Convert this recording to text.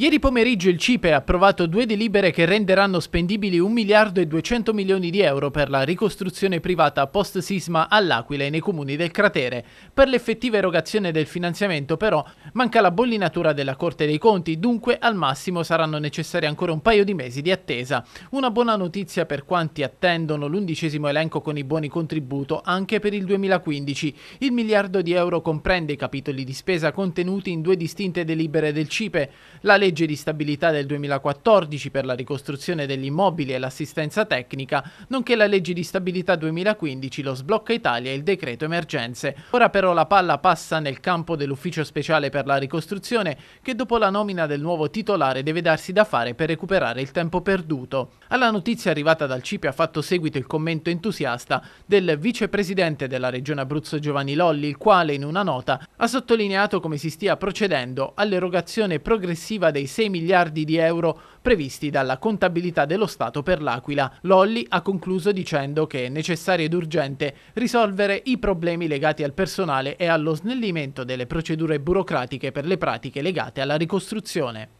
Ieri pomeriggio il CIPE ha approvato due delibere che renderanno spendibili 1 miliardo e 200 milioni di euro per la ricostruzione privata post sisma all'Aquila e nei comuni del cratere. Per l'effettiva erogazione del finanziamento però manca la bollinatura della Corte dei Conti, dunque al massimo saranno necessari ancora un paio di mesi di attesa. Una buona notizia per quanti attendono l'undicesimo elenco con i buoni contributo anche per il 2015. Il miliardo di euro comprende i capitoli di spesa contenuti in due distinte delibere del CIPE. La legge legge di stabilità del 2014 per la ricostruzione degli immobili e l'assistenza tecnica, nonché la legge di stabilità 2015, lo sblocca Italia e il decreto emergenze. Ora però la palla passa nel campo dell'ufficio speciale per la ricostruzione che dopo la nomina del nuovo titolare deve darsi da fare per recuperare il tempo perduto. Alla notizia arrivata dal CIPE ha fatto seguito il commento entusiasta del vicepresidente della regione Abruzzo Giovanni Lolli, il quale in una nota ha sottolineato come si stia procedendo all'erogazione progressiva dei dei 6 miliardi di euro previsti dalla contabilità dello Stato per l'Aquila. Lolli ha concluso dicendo che è necessario ed urgente risolvere i problemi legati al personale e allo snellimento delle procedure burocratiche per le pratiche legate alla ricostruzione.